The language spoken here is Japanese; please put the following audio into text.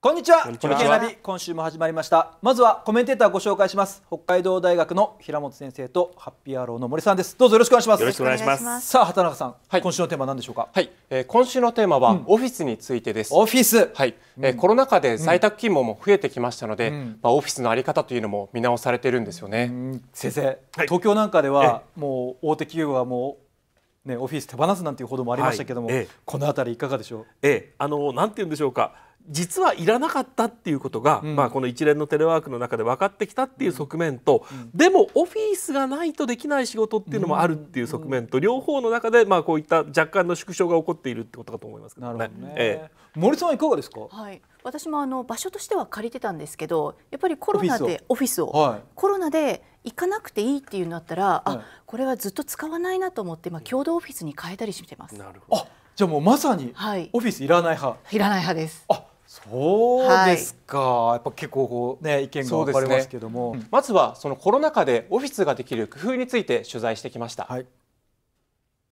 こんにちは。中継ナビ今週も始まりました。まずはコメンテーターご紹介します。北海道大学の平本先生とハッピーアローの森さんです。どうぞよろしくお願いします。よろしくお願いします。さあ畑中さん、はい、今週のテーマは何でしょうか。はい、えー、今週のテーマは、オフィスについてです。オフィス。はい。えー、コロナ禍で在宅勤務も増えてきましたので、うん、まあオフィスのあり方というのも見直されてるんですよね。先生、はい、東京なんかではもう大手企業はもうね、オフィス手放すなんていうほどもありましたけども、はいこの辺りいかがでしょう。ええ、あのなんて言うんでしょうか。実はいらなかったっていうことが、うん、まあ、この一連のテレワークの中で分かってきたっていう側面と、うん、でもオフィスがないとできない仕事っていうのもあるっていう側面と、両方の中で、まあ、こういった若干の縮小が起こっているってことかと思いますけどね。どねえ森さんはいかがですか、はい私もあの場所としては借りてたんですけどやっぱりコロナでオフィスを、はい、コロナで行かなくていいっていうのだったら、はい、あこれはずっと使わないなと思って、まあ、共同オフィスに変えたりしてます。なるほどあじゃあもうまさにオフィスいらない派、はい、いらない派です。あそうですか、はい、やっぱ結構こう、ね、意見が分かれますけども、ねうん、まずはそのコロナ禍でオフィスができる工夫について取材してきました。はい